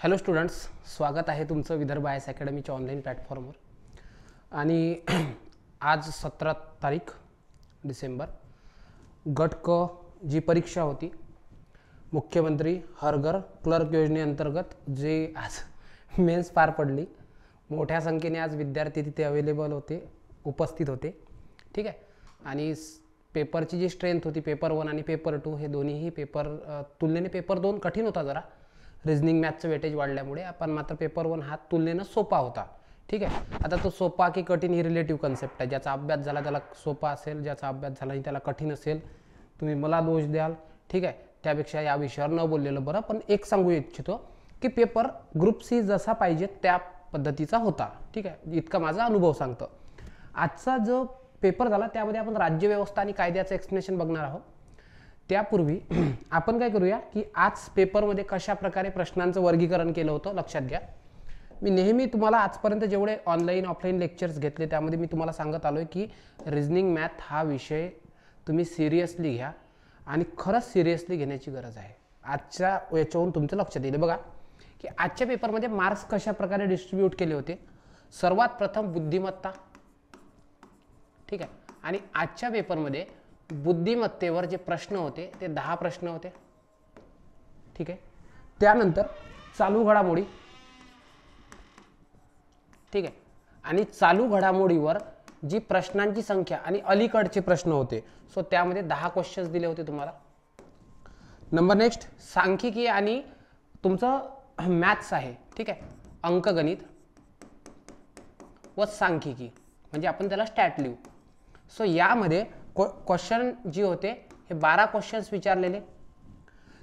hello students स्वागत आहे तुमचं विदर्भ आयस अकॅडमीच्या ऑनलाईन प्लॅटफॉर्मवर आणि आज सतरा तारीख डिसेंबर गट क जी परीक्षा होती मुख्यमंत्री हरघर क्लर्क योजनेअंतर्गत जे आज मेन्स पार पडली मोठ्या संख्येने आज विद्यार्थी तिथे अवेलेबल होते उपस्थित होते ठीक आहे आणि पेपरची जी स्ट्रेंथ होती पेपर वन आणि पेपर टू हे दोन्हीही पेपर तुलनेने पेपर दोन कठीण होता जरा रिजनिंग मॅथचं वेटेज वाढल्यामुळे आपण मात्र पेपर वन हा तुलनेनं सोपा होता ठीक आहे आता तो सोपा की कठीण ही रिलेटिव्ह कन्सेप्ट आहे ज्याचा अभ्यास झाला त्याला सोपा असेल ज्याचा अभ्यास झाला नाही त्याला कठीण असेल तुम्ही मला दोष द्याल ठीक आहे त्यापेक्षा या विषयावर न बोललेलं बरं पण एक सांगू इच्छितो की पेपर ग्रुप सी जसा पाहिजे त्या पद्धतीचा होता ठीक आहे इतका माझा अनुभव सांगतो आजचा जो पेपर झाला त्यामध्ये आपण राज्यव्यवस्था आणि कायद्याचं एक्सप्लेनेशन बघणार आहोत त्यापूर्वी आपण काय करूया की आज पेपरमध्ये कशा प्रकारे प्रश्नांचं वर्गीकरण केलं होतं लक्षात घ्या मी नेहमी तुम्हाला आजपर्यंत जेवढे ऑनलाईन ऑफलाईन लेक्चर्स घेतले त्यामध्ये मी तुम्हाला सांगत आलो आहे की रिजनिंग मॅथ हा विषय तुम्ही सिरियसली घ्या आणि खरंच सिरियसली घेण्याची गरज आहे आजच्या याच्यावरून तुमचं लक्षात येईल बघा की आजच्या पेपरमध्ये मार्क्स कशा प्रकारे डिस्ट्रीब्यूट केले होते सर्वात प्रथम बुद्धिमत्ता ठीक आहे आणि आजच्या पेपरमध्ये बुद्धिमत्तेवर जे प्रश्न होते ते दहा प्रश्न होते ठीक आहे त्यानंतर चालू घडामोडी ठीक आहे आणि चालू घडामोडीवर जी प्रश्नांची संख्या आणि अलीकडचे प्रश्न होते सो त्यामध्ये दहा क्वेश्चन्स दिले होते तुम्हाला नंबर नेक्स्ट सांख्यिकी आणि तुमचं मॅथ्स आहे ठीक आहे अंकगणित व सांख्यिकी म्हणजे आपण त्याला स्टॅट लिहू सो यामध्ये क्वेश्चन जे होते हे बारा क्वेश्चन्स विचारलेले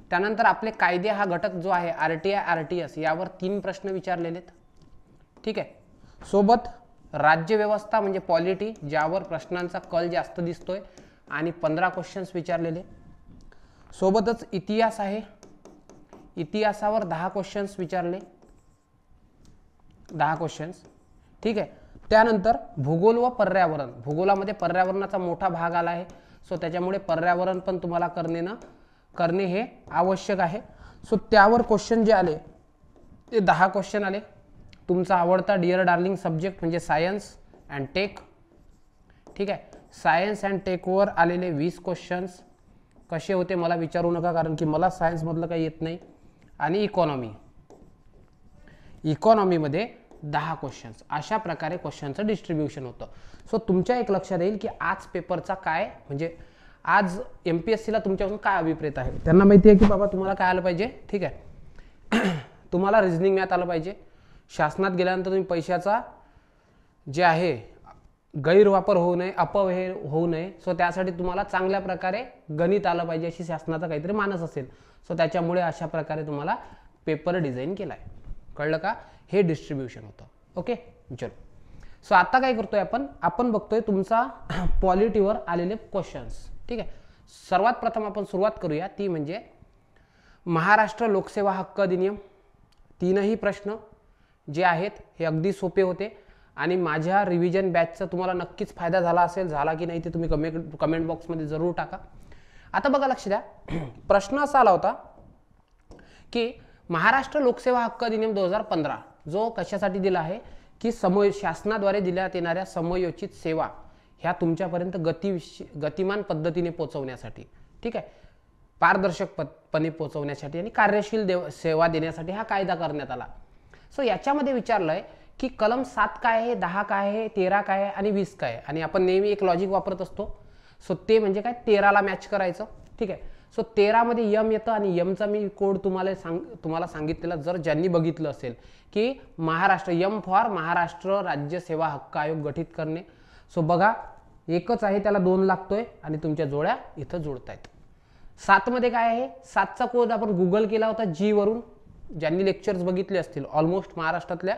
त्यानंतर आपले कायदे हा घटक जो आहे R T I R T S यावर तीन प्रश्न विचारलेले ठीक आहे सोबत राज्यव्यवस्था म्हणजे पॉलिटी ज्यावर प्रश्नांचा कल जास्त दिसतोय आणि पंधरा क्वेश्चन्स विचारलेले सोबतच इतिहास आहे इतिहासावर दहा क्वेश्चन्स विचारले दहा क्वेश्चन्स ठीक आहे त्यानंतर भूगोल व पर्यावरण भूगोलामध्ये पर्यावरणाचा मोठा भाग आला आहे सो त्याच्यामुळे पर्यावरण पण तुम्हाला करणे ना करणे हे आवश्यक आहे सो त्यावर क्वेश्चन जे आले ते दहा क्वेश्चन आले तुमचा आवडता डिअर डार्लिंग सब्जेक्ट म्हणजे सायन्स अँड टेक ठीक आहे सायन्स अँड टेकवर आलेले वीस क्वेश्चन्स कसे होते मला विचारू नका कारण की मला सायन्समधलं काही येत नाही आणि इकॉनॉमी इकॉनॉमीमध्ये दहा क्वेश्चन्स अशा प्रकारे क्वेश्चनचं डिस्ट्रीब्युशन होतं सो तुमच्या एक लक्षात येईल की आज पेपरचा काय म्हणजे आज एम पी एस सीला तुमच्याकडून काय अभिप्रेत आहे त्यांना माहिती आहे की बाबा तुम्हाला काय आलं पाहिजे ठीक आहे तुम्हाला रिझनिंग मॅथ आलं पाहिजे शासनात गेल्यानंतर तुम्ही पैशाचा जे आहे गैरवापर होऊ नये अपव्यय होऊ नये सो त्यासाठी तुम्हाला चांगल्या प्रकारे गणित आलं पाहिजे अशी शासनाचा काहीतरी मानस असेल सो त्याच्यामुळे अशा प्रकारे तुम्हाला पेपर डिझाईन केलाय कळलं का हे डिस्ट्रीब्युशन होतं ओके चलो सो आता काय करतोय आपण आपण बघतोय तुमचा पॉलिटीवर आलेले क्वेश्चन्स ठीक आहे सर्वात प्रथम आपण सुरुवात करूया ती म्हणजे महाराष्ट्र लोकसेवा हक्क अधिनियम तीनही प्रश्न जे आहेत हे अगदी सोपे होते आणि माझ्या रिव्हिजन बॅचचा तुम्हाला नक्कीच फायदा झाला असेल झाला की नाही ते तुम्ही कमेंट कमेंट बॉक्समध्ये जरूर टाका आता बघा लक्ष द्या प्रश्न असा आला होता की महाराष्ट्र लोकसेवा हक्क अधिनियम दोन हजार पंधरा जो कशासाठी दिला आहे की समय शासनाद्वारे दिल्यात येणाऱ्या समयोचित सेवा ह्या तुमच्यापर्यंत गती गतिमान पद्धतीने पोहोचवण्यासाठी ठीक आहे पारदर्शकपणे पोहोचवण्यासाठी आणि कार्यशील देव सेवा देण्यासाठी हा कायदा करण्यात आला सो याच्यामध्ये विचारलं आहे की कलम सात काय आहे दहा काय आहे तेरा काय आहे आणि वीस काय आहे आणि आपण नेहमी एक लॉजिक वापरत असतो सो ते म्हणजे काय तेराला मॅच करायचं ठीक आहे सो तेरामध्ये यम येतं आणि यमचा मी कोड तुम्हाला सांग तुम्हाला सांगितलेला जर ज्यांनी बघितलं असेल की महाराष्ट्र यम फॉर महाराष्ट्र राज्य सेवा हक्क आयोग गठीत करणे सो बघा एकच आहे त्याला दोन लागतोय आणि तुमच्या जोड्या इथं जोडतायत सातमध्ये काय आहे सातचा कोड आपण गुगल केला होता जीवरून ज्यांनी लेक्चर्स बघितले असतील ऑलमोस्ट महाराष्ट्रातल्या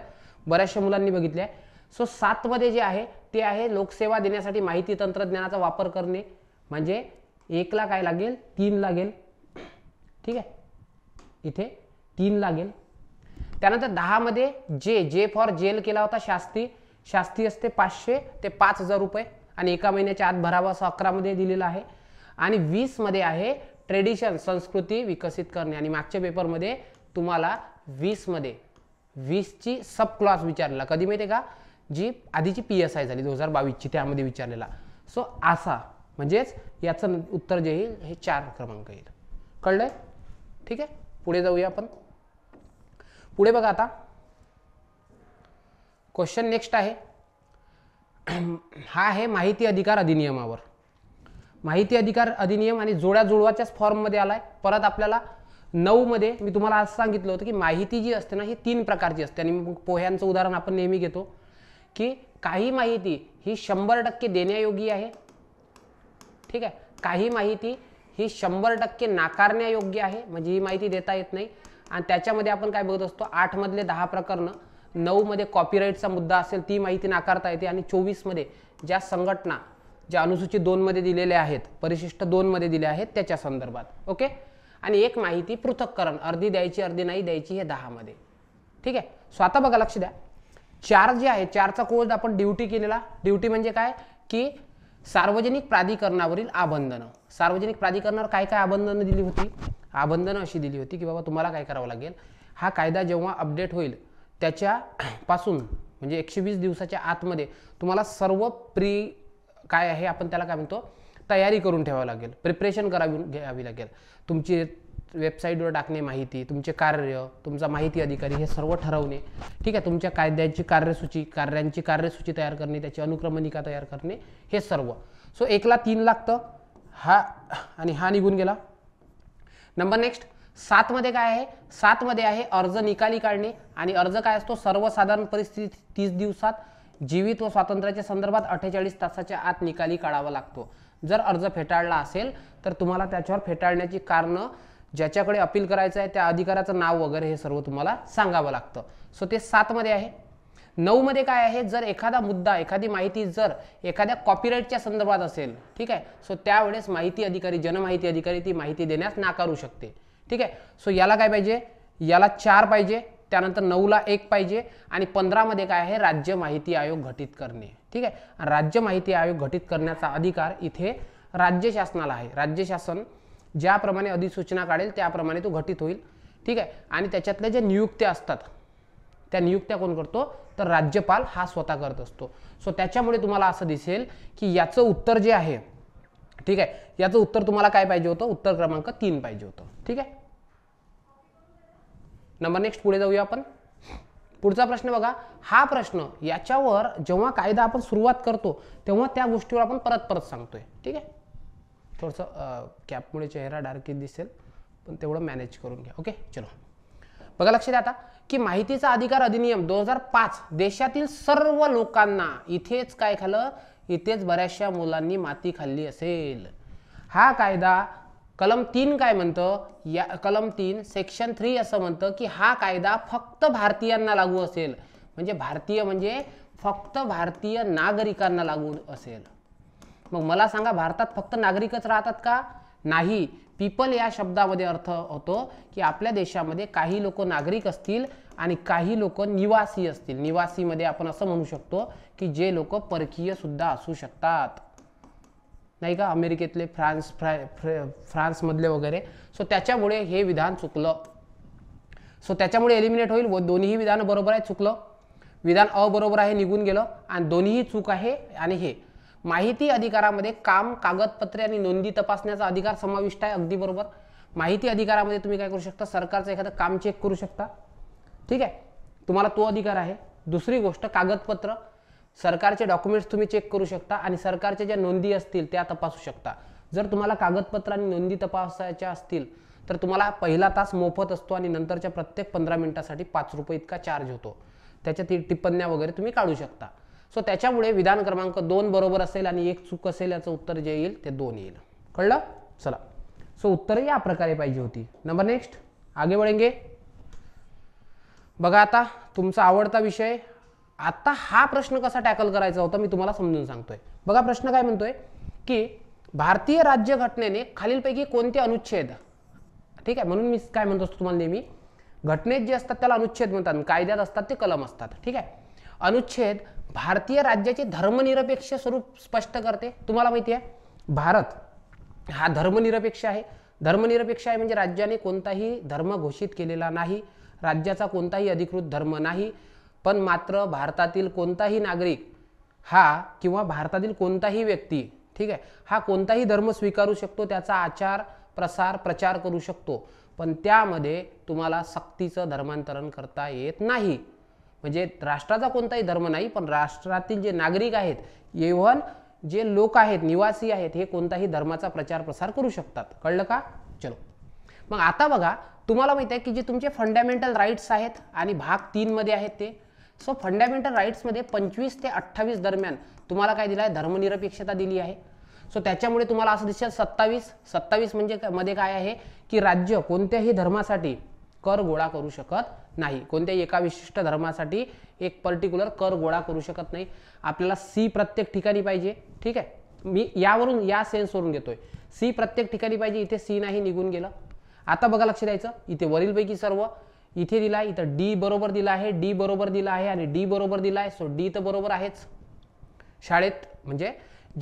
बऱ्याचशा मुलांनी बघितले आहे सो सातमध्ये जे आहे ते आहे लोकसेवा देण्यासाठी माहिती तंत्रज्ञानाचा वापर करणे म्हणजे एकला काय लागेल तीन लागेल ठीक आहे इथे तीन लागेल त्यानंतर दहामध्ये जे जे फॉर जेल केला होता शास्ती शास्ती असते पाचशे ते पाच हजार रुपये आणि एका महिन्याच्या आत भरावा असं अकरामध्ये दिलेला आहे आणि वीसमध्ये आहे ट्रेडिशन संस्कृती विकसित करणे आणि मागच्या पेपरमध्ये तुम्हाला वीसमध्ये वीसची सब क्लॉस विचारलेला कधी माहिती का जी आधीची पी एस आय झाली दोन हजार बावीसची त्यामध्ये विचारलेला सो असा म्हणजेच याचं उत्तर जे येईल हे चार क्रमांक येईल कळलंय ठीक आहे पुढे जाऊया आपण पुढे बघा आता क्वेश्चन नेक्स्ट आहे हा आहे माहिती अधिकार अधिनियमावर माहिती अधिकार अधिनियम आणि जोड्या जुळवाच्याच फॉर्ममध्ये आला आहे परत आपल्याला नऊमध्ये मी तुम्हाला आज सांगितलं होतं की माहिती जी असते ना ही तीन प्रकारची असते आणि मग पोह्यांचं उदाहरण आपण नेहमी घेतो की काही माहिती ही शंभर टक्के देण्यायोगी आहे ठीक आहे काही माहिती ही शंभर टक्के नाकारण्यायोग्य आहे म्हणजे ही माहिती देता येत नाही आणि त्याच्यामध्ये आपण काय बघत असतो आठमधले दहा प्रकरणं नऊमध्ये कॉपीराईटचा मुद्दा असेल ती माहिती नाकारता येते आणि चोवीसमध्ये ज्या संघटना ज्या अनुसूचित दोनमध्ये दिलेल्या आहेत परिशिष्ट दोनमध्ये दिल्या आहेत त्याच्या संदर्भात ओके आणि एक माहिती पृथक्करण अर्धी द्यायची अर्धी नाही द्यायची हे दहामध्ये ठीक आहे स्वतः बघा लक्ष द्या चार जे आहे चारचा कोर्स आपण ड्युटी केलेला ड्युटी म्हणजे काय की सार्वजनिक प्राधिकरणावरील आबंधनं सार्वजनिक प्राधिकरणावर काय काय आबंधनं दिली होती आबंधनं अशी दिली होती की बाबा तुम्हाला काय करावं लागेल हा कायदा जेव्हा अपडेट होईल त्याच्यापासून म्हणजे एकशे वीस दिवसाच्या आतमध्ये तुम्हाला सर्व प्री काय आहे आपण त्याला काय म्हणतो तयारी करून ठेवावं लागेल प्रिपरेशन करावी घ्यावी लागेल तुमची वेबसाईटवर टाकणे माहिती तुमचे कार्य तुमचा माहिती अधिकारी हे सर्व ठरवणे ठीक आहे तुमच्या कायद्याची कार्यसूची कार्यांची कार्यसूची तयार करणे त्याची अनुक्रमणिका तयार करणे हे सर्व सो एकला तीन लागतं हा आणि हा निघून गेला नंबर नेक्स्ट सातमध्ये काय आहे सातमध्ये आहे अर्ज निकाली काढणे आणि अर्ज काय असतो सर्वसाधारण परिस्थिती तीस दिवसात जीवित व स्वातंत्र्याच्या संदर्भात अठ्ठेचाळीस तासाच्या आत निकाली काढावा लागतो जर अर्ज फेटाळला असेल तर तुम्हाला त्याच्यावर फेटाळण्याची कारणं ज्याच्याकडे अपील करायचं आहे त्या अधिकाराचं नाव वगैरे हे सर्व तुम्हाला सांगावं लागतं सो ते सातमध्ये आहे नऊमध्ये काय आहे जर एखादा मुद्दा एखादी माहिती जर एखाद्या कॉपीराईटच्या संदर्भात असेल ठीक आहे सो त्यावेळेस माहिती अधिकारी जनमाहिती अधिकारी ती माहिती देण्यास नाकारू शकते ठीक आहे सो याला काय पाहिजे याला चार पाहिजे त्यानंतर नऊला एक पाहिजे आणि पंधरामध्ये काय आहे राज्य माहिती आयोग घटित करणे ठीक आहे राज्य माहिती आयोग घटित करण्याचा अधिकार इथे राज्य शासनाला आहे राज्य शासन ज्याप्रमाणे अधिसूचना काढेल त्याप्रमाणे तो घटित होईल ठीक आहे आणि त्याच्यातल्या ज्या नियुक्त्या असतात त्या नियुक्त्या कोण करतो तर राज्यपाल हा स्वतः करत असतो सो त्याच्यामुळे तुम्हाला असं दिसेल की याचं उत्तर जे आहे ठीक आहे याचं उत्तर तुम्हाला काय पाहिजे होतं उत्तर क्रमांक तीन पाहिजे होतं ठीक आहे नंबर नेक्स्ट पुढे जाऊया आपण पुढचा प्रश्न बघा हा प्रश्न याच्यावर जेव्हा कायदा आपण सुरुवात करतो तेव्हा त्या गोष्टीवर आपण परत परत सांगतोय ठीक आहे थोडंसं कॅपमुळे चेहरा डार्की दिसेल पण तेवढं मॅनेज करून घ्या ओके चलो बघा लक्ष द्या आता की माहितीचा अधिकार अधिनियम दोन हजार पाच देशातील सर्व लोकांना इथेच काय खालं इथेच बऱ्याचशा मुलांनी माती खाल्ली असेल हा कायदा कलम तीन काय म्हणतं या कलम तीन सेक्शन थ्री असं म्हणतं की हा कायदा फक्त भारतीयांना लागू असेल म्हणजे भारतीय म्हणजे फक्त भारतीय नागरिकांना लागू असेल मग मला सांगा भारतात फक्त नागरिकच राहतात का नाही पीपल या शब्दामध्ये अर्थ होतो की आपल्या देशामध्ये काही लोक नागरिक असतील आणि काही लोक निवासी असतील निवासीमध्ये आपण असं म्हणू शकतो की जे लोक परकीय सुद्धा असू शकतात नाही का अमेरिकेतले फ्रान्स फ्राय फ्रान्समधले वगैरे सो त्याच्यामुळे हे विधान चुकलं सो त्याच्यामुळे एलिमिनेट होईल व दोन्हीही विधान बरोबर आहे चुकलं विधान अबरोबर आहे निघून गेलं आणि दोन्हीही चूक आहे आणि हे माहिती अधिकारामध्ये काम कागदपत्रे आणि नोंदी तपासण्याचा अधिकार समाविष्ट आहे अगदी बरोबर माहिती अधिकारामध्ये तुम्ही काय करू शकता सरकारचं एखादं काम चेक करू शकता ठीक आहे तुम्हाला तो अधिकार आहे दुसरी गोष्ट कागदपत्र सरकारचे डॉक्युमेंट्स तुम्ही चेक करू शकता आणि सरकारच्या ज्या नोंदी असतील त्या तपासू शकता जर तुम्हाला कागदपत्र आणि नोंदी तपासायच्या असतील तर तुम्हाला पहिला तास मोफत असतो आणि नंतरच्या प्रत्येक पंधरा मिनिटासाठी पाच रुपये इतका चार्ज होतो त्याच्या ती टिप्पण्या वगैरे तुम्ही काढू शकता सो त्याच्यामुळे विधान क्रमांक दोन बरोबर असेल आणि एक चूक असेल याचं उत्तर जे येईल ते दोन येईल कळलं चला सो उत्तर या प्रकारे पाहिजे होती नंबर नेक्स्ट आगे वळेंगे बघा आता तुमचा आवडता विषय आता हा प्रश्न कसा टॅकल करायचा होता मी तुम्हाला समजून सांगतोय बघा प्रश्न काय म्हणतोय की भारतीय राज्यघटनेने खालीलपैकी कोणते अनुच्छेद ठीक आहे म्हणून मी काय म्हणतो असतो तुम्हाला नेहमी घटनेत जे असतात त्याला अनुच्छेद म्हणतात कायद्यात असतात ते कलम असतात ठीक आहे अनुच्छेद भारतीय राज्याचे धर्मनिरपेक्ष स्वरूप स्पष्ट करते तुम्हाला माहिती आहे भारत हा धर्मनिरपेक्ष आहे धर्मनिरपेक्ष आहे म्हणजे राज्याने कोणताही धर्म घोषित केलेला नाही राज्याचा कोणताही अधिकृत धर्म नाही पण मात्र भारतातील कोणताही नागरिक हा किंवा भारतातील कोणताही व्यक्ती ठीक आहे हा कोणताही धर्म स्वीकारू शकतो त्याचा आचार प्रसार प्रचार करू शकतो पण त्यामध्ये तुम्हाला सक्तीचं धर्मांतरण करता येत नाही म्हणजे राष्ट्राचा कोणताही धर्म नाही पण राष्ट्रातील जे नागरिक आहेत इव्हन जे लोक आहेत निवासी आहेत हे कोणताही धर्माचा प्रचार प्रसार करू शकतात कळलं का चलो मग आता बघा तुम्हाला माहिती आहे की जे तुमचे फंडामेंटल राईट्स आहेत आणि भाग तीनमध्ये आहेत ते सो फंडामेंटल राईट्समध्ये पंचवीस ते अठ्ठावीस दरम्यान तुम्हाला काय दिलं आहे धर्मनिरपेक्षता दिली आहे सो त्याच्यामुळे तुम्हाला असं दिसेल सत्तावीस सत्तावीस म्हणजे मध्ये काय आहे की राज्य कोणत्याही धर्मासाठी कर गोळा करू शकत नाही कोणत्याही एका विशिष्ट धर्मासाठी एक पर्टिक्युलर कर गोळा करू शकत नाही आपल्याला सी प्रत्येक ठिकाणी पाहिजे ठीक आहे मी यावरून या सेन्सवरून घेतोय सी प्रत्येक ठिकाणी पाहिजे इथे सी नाही निघून गेलं आता बघा लक्ष द्यायचं इथे वरीलपैकी सर्व इथे दिला इथं डी बरोबर दिला आहे डी बरोबर दिला आहे आणि डी बरोबर दिला आहे सो डी तर बरोबर आहेच शाळेत म्हणजे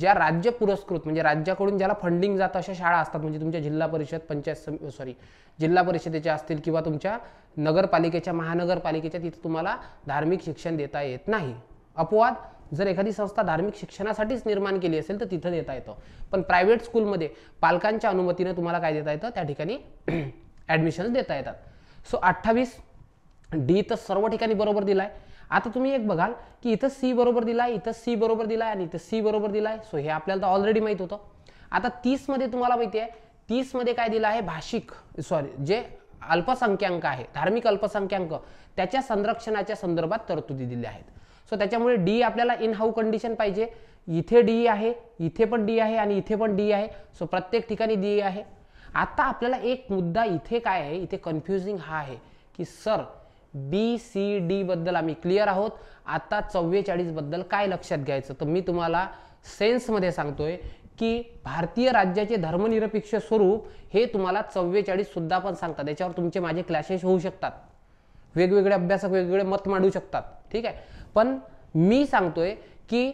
ज्या राज्य पुरस्कृत म्हणजे राज्याकडून ज्याला फंडिंग जातं अशा शाळा असतात म्हणजे तुमच्या जिल्हा परिषद पंचायत सॉरी जिल्हा परिषदेच्या असतील किंवा तुमच्या नगरपालिकेच्या महानगरपालिकेच्या तिथे तुम्हाला धार्मिक शिक्षण देता येत नाही अपवाद जर एखादी संस्था धार्मिक शिक्षणासाठीच निर्माण केली असेल तर तिथं देता येतं पण प्रायव्हेट स्कूलमध्ये पालकांच्या अनुमतीने तुम्हाला काय देता येतं त्या ठिकाणी ॲडमिशन देता येतात सो अठ्ठावीस डी तर सर्व ठिकाणी बरोबर दिलाय आहे आता तुम्ही एक बघाल की इथं सी बरोबर दिलाय इथं सी बरोबर दिलाय आणि इथं सी बरोबर दिलाय सो हे आपल्याला तर ऑलरेडी माहीत होतं आता तीसमध्ये तुम्हाला माहिती आहे तीसमध्ये काय दिलं आहे भाषिक सॉरी जे अल्पसंख्याक आहे धार्मिक अल्पसंख्यांक त्याच्या संरक्षणाच्या संदर्भात तरतुदी दिल्या आहेत सो त्याच्यामुळे डी आपल्याला इन हाऊ कंडिशन पाहिजे इथे डी आहे इथे पण डी आहे आणि इथे पण डी आहे सो प्रत्येक ठिकाणी डी आहे आता आपल्याला एक मुद्दा इथे काय आहे इथे कन्फ्युजिंग हा आहे की सर बी सी डी बद्दल आम्ही क्लिअर आहोत आता चव्वेचाळीस बद्दल काय लक्षात घ्यायचं तर मी तुम्हाला सेन्समध्ये सांगतोय की भारतीय राज्याचे धर्मनिरपेक्ष स्वरूप हे तुम्हाला चव्वेचाळीस सुद्धा पण सांगतात याच्यावर तुमचे माझे क्लॅशेस होऊ शकतात वेगवेगळे अभ्यासक वेगवेगळे मत मांडू शकतात ठीक आहे पण मी सांगतोय की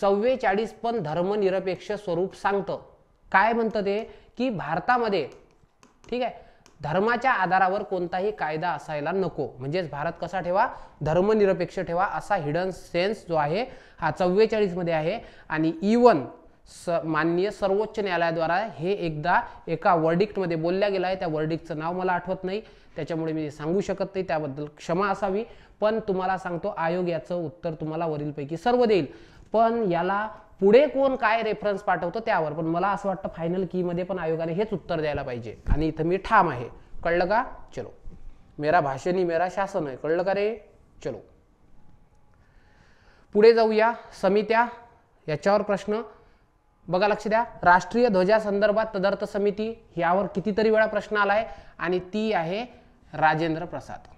चव्वेचाळीस पण धर्मनिरपेक्ष स्वरूप सांगतं काय म्हणतं ते की भारतामध्ये ठीक आहे धर्माच्या आधारावर कोणताही कायदा असायला नको म्हणजेच भारत कसा ठेवा धर्मनिरपेक्ष ठेवा असा हिडन सेन्स जो आहे हा चव्वेचाळीसमध्ये आहे आणि इवन स माननीय सर्वोच्च न्यायालयाद्वारा हे एकदा एका वर्डिक्टमध्ये बोलल्या गेलं आहे त्या वर्डिक्टचं नाव मला आठवत नाही त्याच्यामुळे मी सांगू शकत नाही त्याबद्दल क्षमा असावी पण तुम्हाला सांगतो आयोग याचं उत्तर तुम्हाला वरीलपैकी सर्व देईल पण याला पुढे कोण काय रेफरन्स पाठवतो त्यावर पण मला असं वाटतं फायनल कीमध्ये पण आयोगाने हेच उत्तर द्यायला पाहिजे आणि इथं मी ठाम आहे कळलं का चलो मेरा भाषणी मेरा शासन आहे कळलं का रे चलो पुढे जाऊया समित्या याच्यावर प्रश्न बघा लक्ष द्या राष्ट्रीय ध्वजा संदर्भात तदर्थ समिती यावर कितीतरी वेळा प्रश्न आला आहे आणि ती आहे राजेंद्र प्रसाद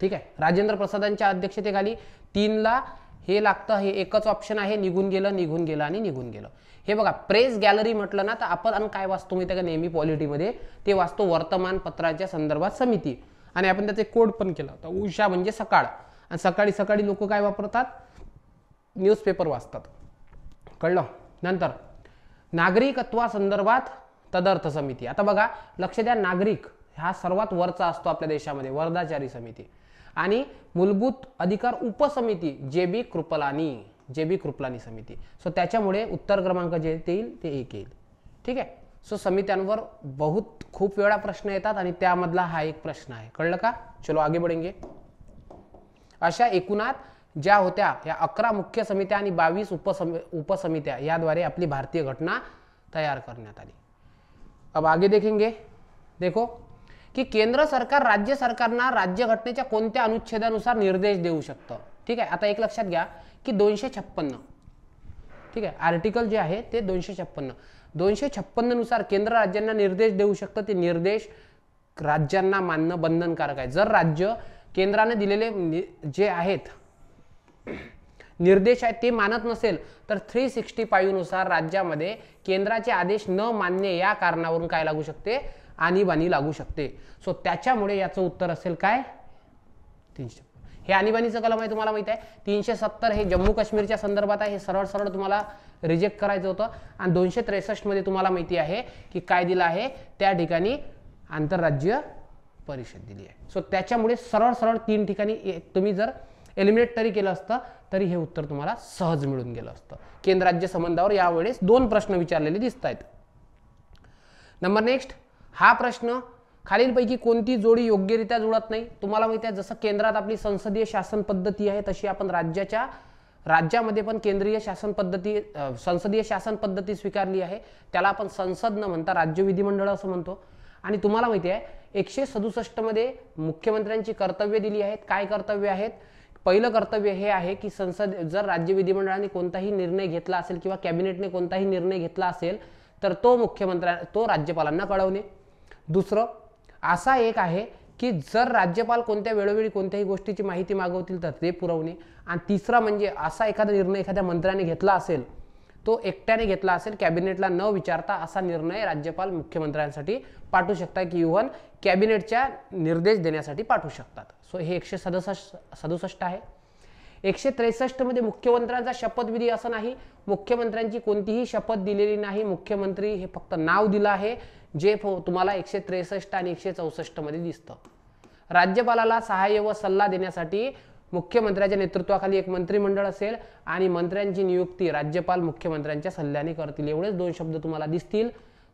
ठीक आहे राजेंद्र प्रसादांच्या अध्यक्षतेखाली तीनला हे लागतं हे एकच ऑप्शन आहे निघून गेलं निघून गेलं आणि निघून गेलं हे बघा प्रेस गॅलरी म्हटलं ना तर आपण काय वाचतो माहिती का नेहमी पॉलिटीमध्ये ते वाचतो वर्तमानपत्राच्या संदर्भात समिती आणि आपण त्याचे कोड पण केला होता उषा म्हणजे सकाळ आणि सकाळी सकाळी लोक काय वापरतात न्यूजपेपर वाचतात कळलं नंतर नागरिकत्वा संदर्भात तदर्थ समिती आता बघा लक्ष द्या नागरिक हा सर्वात वरचा असतो आपल्या देशामध्ये वर्धाचारी समिती आणि मूलभूत अधिकार उपसमिती जे बी कृपलानी जे बी कृपलानी समिती सो त्याच्यामुळे उत्तर क्रमांक जे येईल ते एक येईल ठीक आहे सो समित्यांवर बहुत खूप वेळा प्रश्न येतात आणि त्यामधला हा एक प्रश्न आहे कळलं का चलो आगे बढेंगे अशा एकूणात ज्या होत्या या अकरा मुख्य समित्या आणि बावीस उपसमि उपसमित्या याद्वारे आपली भारतीय घटना तयार करण्यात आली अब आगे देखेंगे देखो की केंद्र सरकार राज्य सरकारना राज्य घटनेच्या कोणत्या अनुच्छेदानुसार निर्देश देऊ शकतं ठीक आहे आता एक लक्षात घ्या की दोनशे छप्पन्न ठीक आहे आर्टिकल जे आहे ते दोनशे छप्पन्न दोनशे छप्पन्ननुसार केंद्र राज्यांना निर्देश देऊ शकतं ते निर्देश राज्यांना मानणं बंधनकारक आहे जर राज्य केंद्राने दिलेले जे आहेत निर्देश आहेत ते मानत नसेल तर थ्री सिक्स्टी फाईव्हनुसार राज्यामध्ये केंद्राचे आदेश न मान्य या कारणावरून काय लागू शकते आणीबाणी लागू शकते सो त्याच्यामुळे याचं उत्तर असेल काय तीनशे हे आणीबाणीचं कलम आहे तुम्हाला माहित आहे तीनशे सत्तर हे जम्मू काश्मीरच्या संदर्भात आहे हे सरळ सरळ तुम्हाला रिजेक्ट करायचं होतं आणि दोनशे त्रेसष्टमध्ये तुम्हाला माहिती आहे की काय दिलं आहे त्या ठिकाणी आंतरराज्य परिषद दिली आहे सो त्याच्यामुळे सरळ सरळ तीन ठिकाणी तुम्ही जर एलिमिनेट तरी केलं असतं तरी हे उत्तर तुम्हाला सहज मिळून गेलं असतं केंद्र राज्य संबंधावर यावेळेस दोन प्रश्न विचारलेले दिसत आहेत नंबर नेक्स्ट हा प्रश्न खालीलपैकी कोणती जोडी योग्यरित्या जुळत नाही तुम्हाला माहिती आहे जसं केंद्रात आपली संसदीय शासन पद्धती आहे तशी आपण राज्याच्या राज्यामध्ये पण केंद्रीय शासन पद्धती संसदीय शासन पद्धती स्वीकारली आहे त्याला आपण संसद न म्हणता राज्य विधिमंडळ असं म्हणतो आणि तुम्हाला माहिती आहे एकशे सदुसष्टमध्ये मुख्यमंत्र्यांची कर्तव्य दिली आहेत काय कर्तव्य आहेत पहिलं कर्तव्य हे आहे की संसद जर राज्य विधिमंडळाने कोणताही निर्णय घेतला असेल किंवा कॅबिनेटने कोणताही निर्णय घेतला असेल तर तो मुख्यमंत्र्या तो राज्यपालांना कळवणे दुसरं असा एक आहे की जर राज्यपाल कोणत्या वेळोवेळी कोणत्याही गोष्टीची माहिती मागवतील तर ते पुरवणे आणि तिसरा म्हणजे असा एखादा निर्णय एखाद्या मंत्र्याने घेतला असेल तो एकट्याने घेतला असेल कॅबिनेटला न विचारता असा निर्णय राज्यपाल मुख्यमंत्र्यांसाठी पाठवू शकता की इव्हन कॅबिनेटच्या निर्देश देण्यासाठी पाठवू शकतात सो हे एकशे सदुसष्ट सदुसष्ट आहे एकशे त्रेसष्टमध्ये मुख्यमंत्र्यांचा शपथविधी असं नाही मुख्यमंत्र्यांची कोणतीही शपथ दिलेली नाही मुख्यमंत्री हे फक्त नाव दिलं आहे जे तुम्हाला एकशे त्रेसष्ट आणि एकशे चौसष्टमध्ये दिसतं राज्यपालाला सहाय्य व सल्ला देण्यासाठी मुख्यमंत्र्याच्या नेतृत्वाखाली एक मंत्रिमंडळ असेल आणि मंत्र्यांची नियुक्ती राज्यपाल मुख्यमंत्र्यांच्या सल्ल्याने करतील एवढेच दोन शब्द तुम्हाला दिसतील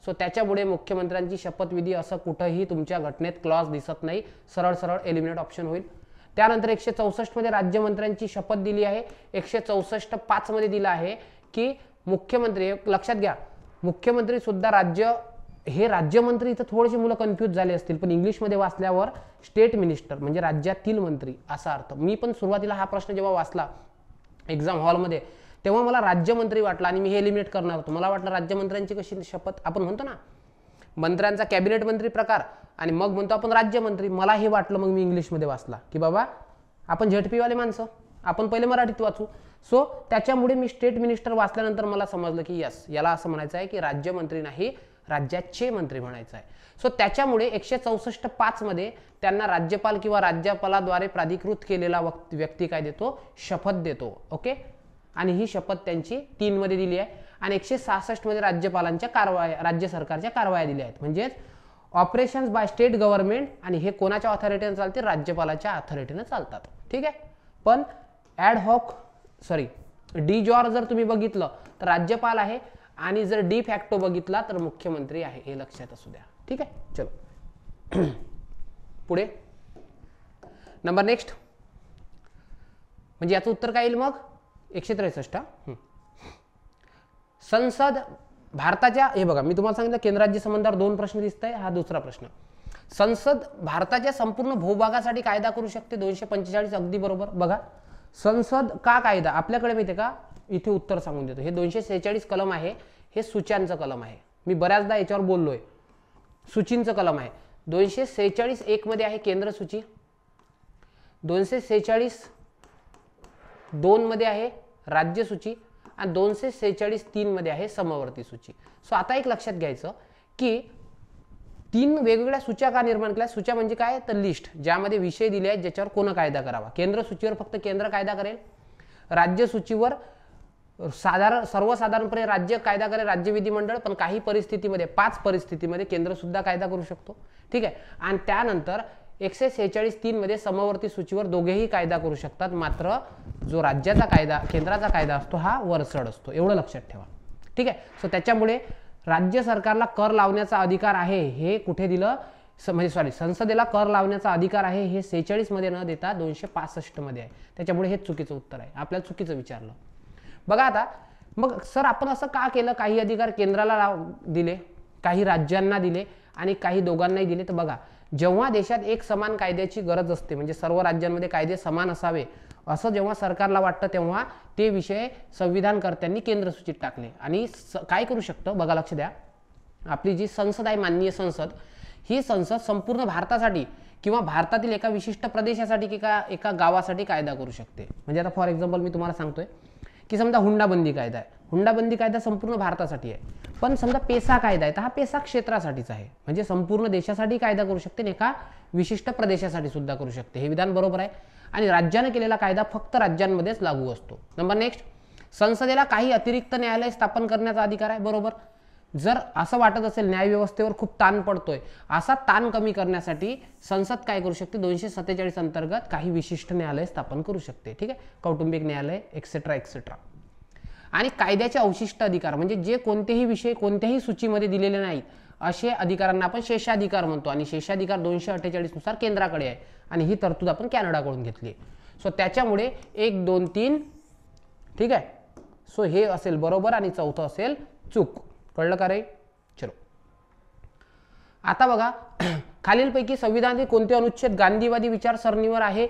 सो त्याच्यापुढे मुख्यमंत्र्यांची शपथविधी असं कुठंही तुमच्या घटनेत क्लॉज दिसत नाही सरळ सरळ एलिमिनेट ऑप्शन होईल त्यानंतर एकशे चौसष्टमध्ये राज्यमंत्र्यांची शपथ दिली आहे एकशे चौसष्ट पाचमध्ये दिलं आहे की मुख्यमंत्री लक्षात घ्या मुख्यमंत्री सुद्धा राज्य हे राज्यमंत्री इथं थोडेसे मुलं कन्फ्यूज झाले असतील पण इंग्लिशमध्ये वाचल्यावर स्टेट मिनिस्टर म्हणजे राज्यातील मंत्री असा अर्थ मी पण सुरुवातीला हा प्रश्न जेव्हा वाचला एक्झाम हॉलमध्ये तेव्हा मला राज्यमंत्री वाटला आणि मी हे एलिमिनेट करणार होतो मला वाटलं राज्यमंत्र्यांची कशी शपथ आपण म्हणतो ना मंत्र्यांचा कॅबिनेट मंत्री प्रकार आणि मग म्हणतो आपण राज्यमंत्री मला हे वाटलं मग मी इंग्लिशमध्ये वाचला की बाबा आपण झेडपीवाले माणसं आपण पहिले मराठीत वाचू सो त्याच्यामुळे मी स्टेट मिनिस्टर वाचल्यानंतर मला समजलं की यस याला असं म्हणायचं आहे की राज्यमंत्री नाही राज्याचे मंत्री म्हणायचं आहे सो त्याच्यामुळे एकशे चौसष्ट पाचमध्ये त्यांना राज्यपाल किंवा राज्यपालाद्वारे प्राधिकृत केलेला व्यक्ती काय देतो शपथ देतो ओके आणि ही शपथ त्यांची तीनमध्ये दिली आहे आणि एकशे सहासष्टमध्ये राज्यपालांच्या कारवाया राज्य सरकारच्या कारवाया दिल्या आहेत म्हणजेच ऑपरेशन्स बाय स्टेट गव्हर्नमेंट आणि हे कोणाच्या ऑथॉरिटीनं चालते राज्यपालाच्या ऑथॉरिटीनं चालतात ठीक आहे पण ad hoc sorry de jure जर तुम्ही बघितलं तर राज्यपाल आहे आणि जर डी फॅक्टो बघितला तर मुख्यमंत्री आहे हे लक्षात असू द्या ठीक आहे चलो पुढे नंबर नेक्स्ट म्हणजे याचं उत्तर काय येईल मग एकशे त्रेसष्ट संसद भारताच्या हे बघा मी तुम्हाला सांगितलं केंद्र राज्य संबंधावर दोन प्रश्न दिसत आहे हा दुसरा प्रश्न संसद भारताच्या संपूर्ण भूभागासाठी कायदा करू शकते दोनशे पंचेचाळीस अगदी बरोबर बघा संसद का कायदा आपल्याकडे माहिती का इथे उत्तर सांगून देतो हे दोनशे सेहेचाळीस कलम आहे हे सूचांचं कलम आहे मी बऱ्याचदा याच्यावर बोललो आहे सूचींचं कलम आहे दोनशे सेहेचाळीस एकमध्ये आहे केंद्र सूची दोनशे सेहेचाळीस दोनमध्ये आहे राज्य सूची आणि दोनशे सेहेचाळीस तीनमध्ये आहे समवर्ती सूची सो आता एक लक्षात घ्यायचं की तीन वेगवेगळ्या सूच्या का निर्माण केल्या सूच्या म्हणजे काय तर लिस्ट ज्यामध्ये विषय दिले आहेत ज्याच्यावर कोण कायदा करावा केंद्र सूचीवर फक्त केंद्र कायदा करेल राज्य सूचीवर साधारण सर्वसाधारणपणे राज्य कायदा करेल राज्य विधिमंडळ पण काही परिस्थितीमध्ये पाच परिस्थितीमध्ये केंद्रसुद्धा कायदा करू शकतो ठीक आहे आणि त्यानंतर एकशे सेहेचाळीस तीनमध्ये समवर्ती सूचीवर दोघेही कायदा करू शकतात मात्र जो राज्याचा कायदा केंद्राचा कायदा असतो हा वरसड असतो एवढं लक्षात ठेवा ठीक आहे सो त्याच्यामुळे राज्य सरकारला कर लावण्याचा अधिकार आहे हे कुठे दिलं म्हणजे सॉरी संसदेला कर लावण्याचा अधिकार आहे हे सेहेचाळीसमध्ये न देता दोनशे पासष्टमध्ये आहे त्याच्यामुळे हे चुकीचं उत्तर आहे आपल्याला चुकीचं विचारलं बघा आता मग सर आपण असं का केलं काही अधिकार केंद्राला दिले काही राज्यांना दिले आणि काही दोघांनाही दिले तर बघा जेव्हा देशात एक समान कायद्याची गरज असते म्हणजे सर्व राज्यांमध्ये कायदे समान असावे असं जेव्हा सरकारला वाटतं तेव्हा ते विषय संविधानकर्त्यांनी केंद्र सूचित टाकले आणि काय करू शकतं बघा लक्ष द्या आपली जी संसद आहे माननीय संसद ही संसद संपूर्ण भारतासाठी किंवा भारतातील एका विशिष्ट प्रदेशासाठी किंवा एका गावासाठी कायदा करू शकते म्हणजे आता फॉर एक्झाम्पल मी तुम्हाला सांगतोय की समजा हुंडाबंदी कायदा आहे हुंडाबंदी कायदा संपूर्ण भारतासाठी आहे पण समजा पेसा कायदा आहे तर हा पेसा क्षेत्रासाठीच आहे म्हणजे संपूर्ण देशासाठी कायदा करू शकते आणि एका विशिष्ट प्रदेशासाठी सुद्धा करू शकते हे विधान बरोबर आहे आणि राज्याने केलेला कायदा फक्त राज्यांमध्येच लागू असतो नंबर नेक्स्ट संसदेला काही अतिरिक्त न्यायालय स्थापन करण्याचा अधिकार आहे बरोबर जर असं वाटत असेल न्यायव्यवस्थेवर खूप ताण पडतोय असा ताण कमी करण्यासाठी संसद काय करू शकते दोनशे सत्तेचाळीस अंतर्गत काही विशिष्ट न्यायालय स्थापन करू शकते ठीक आहे कौटुंबिक न्यायालय एक्सेट्रा एक्सेट्रा आणि कायद्याचे अवशिष्ट अधिकार म्हणजे जे कोणतेही विषय कोणत्याही सूचीमध्ये दिलेले नाहीत असे अधिकारांना आपण शेषाधिकार म्हणतो आणि शेषाधिकार दोनशे अठ्ठेचाळीसनुसार केंद्राकडे आहे आणि ही तरतूद आपण कॅनडाकडून घेतली सो त्याच्यामुळे एक दोन तीन ठीक आहे सो हे असेल बरोबर आणि चौथं असेल चूक कळलं का रे चलो आता बघा खालीलपैकी संविधानातील कोणते अनुच्छेद गांधीवादी विचारसरणीवर आहे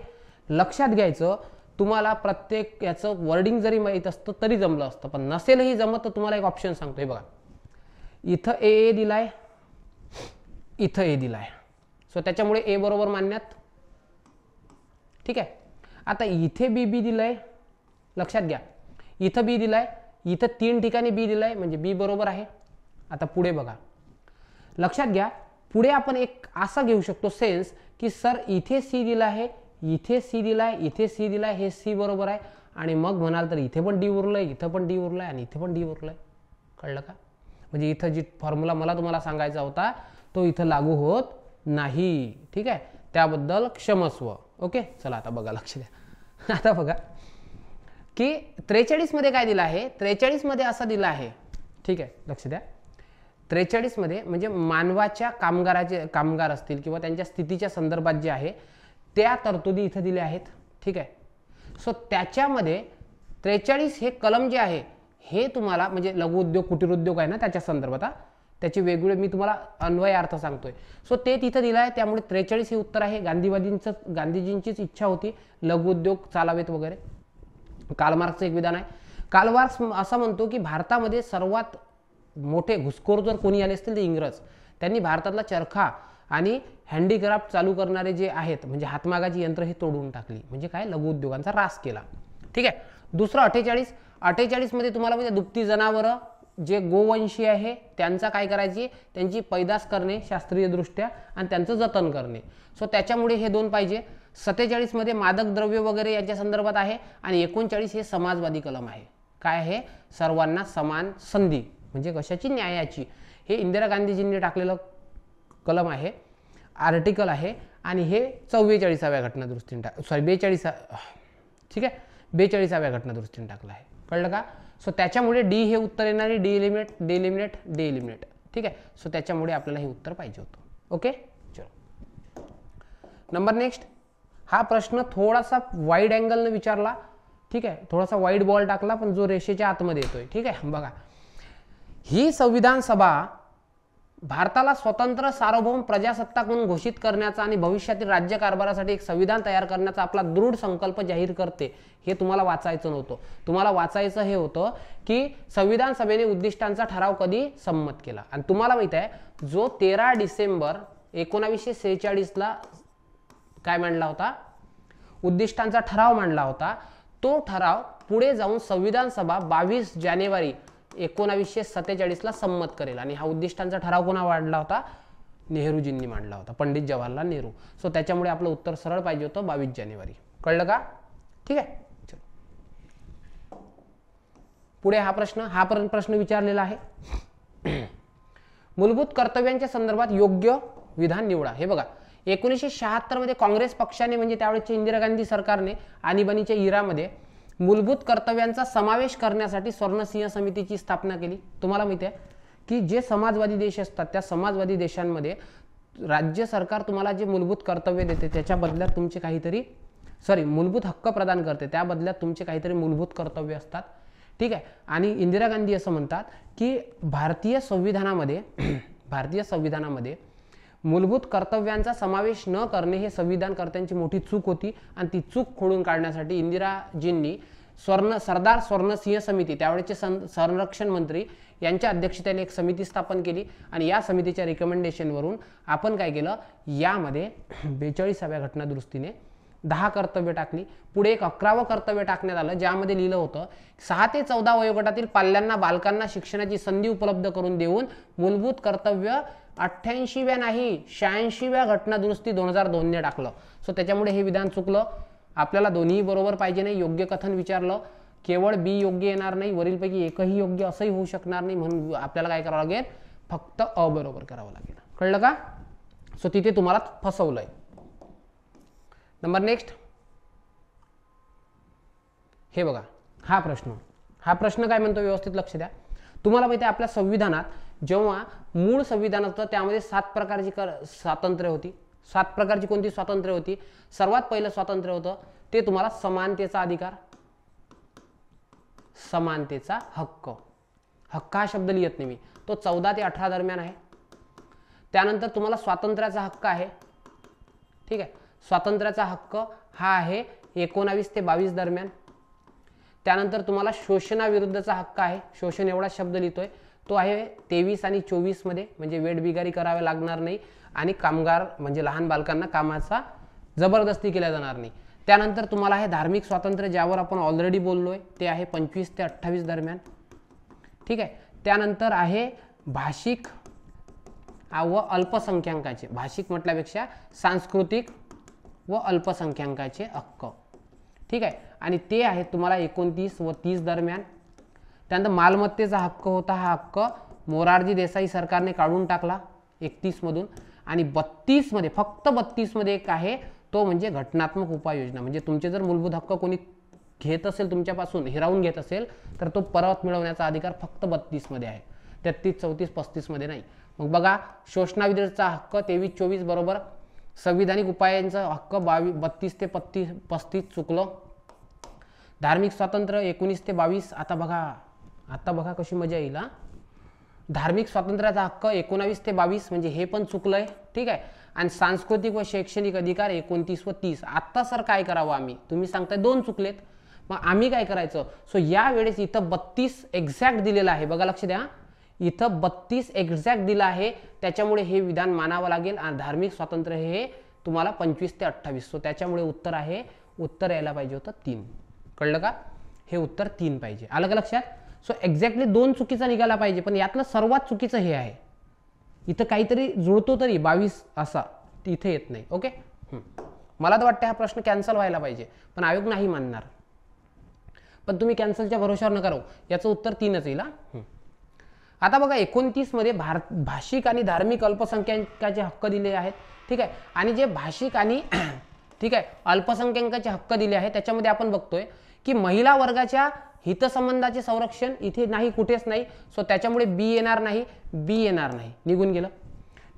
लक्षात घ्यायचं तुम्हाला प्रत्येक याचं वर्डिंग जरी माहीत असतं तरी जमलं असतं पण नसेलही जमत तर तुम्हाला एक ऑप्शन सांगतो हे बघा इथं ए ए दिलाय इथं ए दिलाय सो त्याच्यामुळे ए बरोबर मानण्यात ठीक आहे आता इथे बी बी दिलंय लक्षात घ्या इथं बी दिलाय इथं तीन ठिकाणी बी दिलाय म्हणजे बी बरोबर आहे आता पुढे बघा लक्षात घ्या पुढे आपण एक असा घेऊ शकतो सेन्स की सर इथे सी दिला आहे इथे सी दिला आहे इथे सी दिला आहे हे सी बरोबर आहे आणि मग म्हणाल तर इथे पण डी उरलंय इथं पण डी उरलं आहे आणि इथे पण डी उरलंय कळलं का म्हणजे इथं जी फॉर्म्युला मला तुम्हाला सांगायचा होता तो इथं लागू होत नाही ठीक आहे त्याबद्दल क्षमस्व ओके चला आता बघा लक्ष द्या आता बघा की त्रेचाळीसमध्ये काय दिलं आहे त्रेचाळीसमध्ये असा दिलं आहे ठीक आहे लक्ष द्या त्रेचाळीसमध्ये म्हणजे मानवाच्या कामगाराचे कामगार असतील किंवा त्यांच्या स्थितीच्या संदर्भात जे आहे त्या तरतुदी इथं दिल्या आहेत ठीक आहे सो त्याच्यामध्ये त्रेचाळीस हे कलम जे आहे हे तुम्हाला म्हणजे लघुउद्योग उद्योग आहे ना त्याच्या संदर्भात त्याचे वेगवेगळे मी तुम्हाला अन्वय अर्थ सांगतोय सो ते तिथं दिलं आहे त्यामुळे त्रेचाळीस हे उत्तर आहे गांधीवादींचं गांधीजींचीच इच्छा होती लघुउद्योग चालावेत वगैरे कालमार्कचं एक विधान आहे कालमार्क्स असं म्हणतो की भारतामध्ये सर्वात मोठे घुसखोर जर कोणी आले असतील ते इंग्रज त्यांनी भारतातला चरखा आणि हँडीक्राफ्ट चालू करणारे जे आहेत म्हणजे हातमागाची यंत्र हे तोडून टाकली म्हणजे काय लघुउद्योगांचा रास केला ठीक आहे दुसरं अठ्ठेचाळीस अठ्ठेचाळीसमध्ये तुम्हाला म्हणजे दुप्ती जनावरं जे गोवंशी आहे त्यांचा काय करायची त्यांची पैदास करणे शास्त्रीयदृष्ट्या आणि त्यांचं जतन करणे सो त्याच्यामुळे हे दोन पाहिजे सत्तेचाळीसमध्ये मादक द्रव्य वगैरे यांच्या संदर्भात आहे आणि एकोणचाळीस हे समाजवादी कलम आहे काय आहे सर्वांना समान संधी म्हणजे कशाची न्यायाची हे इंदिरा गांधीजींनी टाकलेलं कलम आहे आर्टिकल आहे आणि हे चव्वेचाळीसाव्या घटनादुरुस्तीने टाक सॉरी बेचाळीसा ठीक आहे बेचाळीसाव्या घटनादुरुस्तीने टाकलं आहे कळलं का सो त्याच्यामुळे डी हे उत्तर येणार आहे D eliminate D eliminate D eliminate ठीक आहे सो त्याच्यामुळे आपल्याला हे उत्तर पाहिजे होतं ओके चलो नंबर नेक्स्ट हा प्रश्न थोडासा वाईड अँगलनं विचारला ठीक आहे थोडासा वाईड बॉल टाकला पण जो रेषेच्या आतमध्ये येतोय ठीक आहे बघा ही संविधान सभा भारताला स्वतंत्र सार्वभौम प्रजासत्ताक म्हणून घोषित करण्याचा आणि भविष्यातील राज्यकारभारासाठी एक संविधान तयार करण्याचा आपला दृढ संकल्प जाहीर करते हे तुम्हाला वाचायचं नव्हतं तुम्हाला वाचायचं हे होतं की संविधान सभेने उद्दिष्टांचा ठराव कधी संमत केला आणि तुम्हाला माहित आहे जो तेरा डिसेंबर एकोणावीसशे सेहेचाळीसला काय मांडला होता उद्दिष्टांचा ठराव मांडला होता तो ठराव पुढे जाऊन संविधान सभा बावीस जानेवारी एकोणावीसशे सत्तेचाळीसला संमत करेल आणि हा उद्दिष्टांचा ठराव कोणा वाढला होता नेहरूजींनी मांडला होता पंडित जवाहरलाल नेहरू सो त्याच्यामुळे आपलं उत्तर सरळ पाहिजे होतं बावीस जानेवारी कळलं का ठीक आहे पुढे हा प्रश्न हा प्रश्न विचारलेला आहे मूलभूत कर्तव्यांच्या संदर्भात योग्य विधान निवडा हे बघा एकोणीसशे मध्ये काँग्रेस पक्षाने म्हणजे त्यावेळेस इंदिरा गांधी सरकारने आणीबाणीच्या इरामध्ये मूलभूत कर्तव्यांचा समावेश करण्यासाठी स्वर्णसिंह समितीची स्थापना केली तुम्हाला माहिती आहे की जे समाजवादी देश असतात त्या समाजवादी देशांमध्ये राज्य सरकार तुम्हाला जे मूलभूत कर्तव्य देते त्याच्या बदल्यात तुमचे काहीतरी सॉरी मूलभूत हक्क प्रदान करते त्या बदल्यात तुमचे काहीतरी मूलभूत कर्तव्य असतात ठीक आहे आणि इंदिरा गांधी असं म्हणतात की भारतीय संविधानामध्ये भारतीय संविधानामध्ये मूलभूत कर्तव्यांचा समावेश न करणे हे संविधानकर्त्यांची मोठी चूक होती आणि ती चूक खोडून काढण्यासाठी इंदिराजींनी स्वर्ण सरदार स्वर्णसिंह समिती त्यावेळेचे सं संरक्षण मंत्री यांच्या अध्यक्षतेने एक समिती स्थापन केली आणि या समितीच्या रिकमेंडेशनवरून आपण काय केलं यामध्ये बेचाळीसाव्या घटनादुरुस्तीने दहा कर्तव्य टाकली पुढे एक अकरावं कर्तव्य टाकण्यात आलं ज्यामध्ये लिहिलं होतं सहा ते चौदा वयोगटातील पाल्यांना बालकांना शिक्षणाची संधी उपलब्ध करून देऊन मूलभूत कर्तव्य अठ्ठ्याऐंशीव्या नाही शहाऐंशीव्या घटना दुरुस्ती दोन हजार दोनने टाकलं सो त्याच्यामुळे हे विधान चुकलं आपल्याला दोन्ही बरोबर पाहिजे नाही योग्य कथन विचारलं केवळ बी योग्य येणार नाही वरीलपैकी एकही योग्य असंही होऊ शकणार नाही म्हणून आपल्याला काय करावं लागेल फक्त अ बरोबर करावं लागेल कळलं का सो तिथे तुम्हाला फसवलंय नंबर नेक्स्ट हे बघा हा प्रश्न हा प्रश्न काय म्हणतो व्यवस्थित लक्ष द्या तुम्हाला माहिती आहे आपल्या संविधानात जेव्हा मूळ संविधान होतं त्यामध्ये सात प्रकारची कर स्वातंत्र्य होती सात प्रकारची कोणती स्वातंत्र्य होती सर्वात पहिलं स्वातंत्र्य होतं ते तुम्हाला समानतेचा अधिकार समानतेचा हक्क हक्क हा शब्द लिहित नाही मी तो चौदा ते अठरा दरम्यान आहे त्यानंतर तुम्हाला स्वातंत्र्याचा हक्क आहे ठीक आहे स्वातंत्र्याचा हक्क हा आहे एकोणावीस ते बावीस दरम्यान त्यानंतर तुम्हाला शोषणाविरुद्धचा हक्क आहे शोषण एवढा शब्द लिहितोय तो आहे तेवीस आणि चोवीसमध्ये म्हणजे वेटबिगारी करावे लागणार नाही आणि कामगार म्हणजे लहान बालकांना कामाचा जबरदस्ती केल्या जाणार नाही त्यानंतर तुम्हाला आहे धार्मिक स्वातंत्र्य ज्यावर आपण ऑलरेडी बोललो ते आहे पंचवीस ते अठ्ठावीस दरम्यान ठीक आहे त्यानंतर आहे भाषिक व अल्पसंख्याकाचे भाषिक म्हटल्यापेक्षा सांस्कृतिक व अल्पसंख्यांकाचे हक्क ठीक आहे आणि ते आहे तुम्हाला एकोणतीस व तीस दरम्यान त्यानंतर मालमत्तेचा हक्क होता हा हक्क मोरारजी देसाई सरकारने काढून टाकला एकतीसमधून आणि बत्तीसमध्ये फक्त बत्तीसमध्ये एक आहे तो म्हणजे घटनात्मक उपाययोजना म्हणजे तुमचे जर मूलभूत हक्क कोणी घेत असेल तुमच्यापासून हिरावून घेत असेल तर तो परत मिळवण्याचा अधिकार फक्त बत्तीसमध्ये आहे तेहत्तीस चौतीस पस्तीसमध्ये नाही मग बघा शोषणाविरुद्धचा हक्क तेवीस चोवीस बरोबर संविधानिक उपायांचा हक्क बावी बत्तीस ते पत्तीस पस्तीस चुकलं धार्मिक स्वातंत्र्य एकोणीस ते बावीस आता बघा आता बघा कशी मजा येईल हा धार्मिक स्वातंत्र्याचा हक्क एकोणावीस ते बावीस म्हणजे हे पण चुकलं आहे ठीक आहे आणि सांस्कृतिक व शैक्षणिक अधिकार एकोणतीस व तीस आत्ता सर काय करावं आम्ही तुम्ही सांगताय दोन चुकलेत मग आम्ही काय करायचं सो या वेळेस इथं बत्तीस एक्झॅक्ट दिलेलं आहे बघा लक्ष द्या इथं बत्तीस एक्झॅक्ट दिलं आहे त्याच्यामुळे हे विधान मानावं लागेल आणि धार्मिक स्वातंत्र्य हे तुम्हाला पंचवीस ते अठ्ठावीस सो त्याच्यामुळे उत्तर आहे उत्तर यायला पाहिजे होतं तीन कळलं का हे उत्तर तीन पाहिजे आलं का लक्षात सो एक्झॅक्टली दोन चुकीचा निघाला पाहिजे पण यातनं सर्वात चुकीचं हे आहे इथं काहीतरी जुळतो तरी बावीस असा इथे येत नाही ओके मला तर वाटतं हा प्रश्न कॅन्सल व्हायला पाहिजे पण आयोग नाही मानणार पण तुम्ही कॅन्सलच्या भरोशावर न करू याचं उत्तर तीनच येईल हा आता बघा एकोणतीसमध्ये भार भाषिक आणि धार्मिक अल्पसंख्याकाचे हक्क दिले आहेत ठीक आहे आणि जे भाषिक आणि ठीक आहे अल्पसंख्याकाचे हक्क दिले आहेत त्याच्यामध्ये आपण बघतोय की महिला वर्गाच्या हितसंबंधाचे संरक्षण इथे नाही कुठेच नाही सो त्याच्यामुळे बी येणार नाही बी येणार नाही निघून गेलं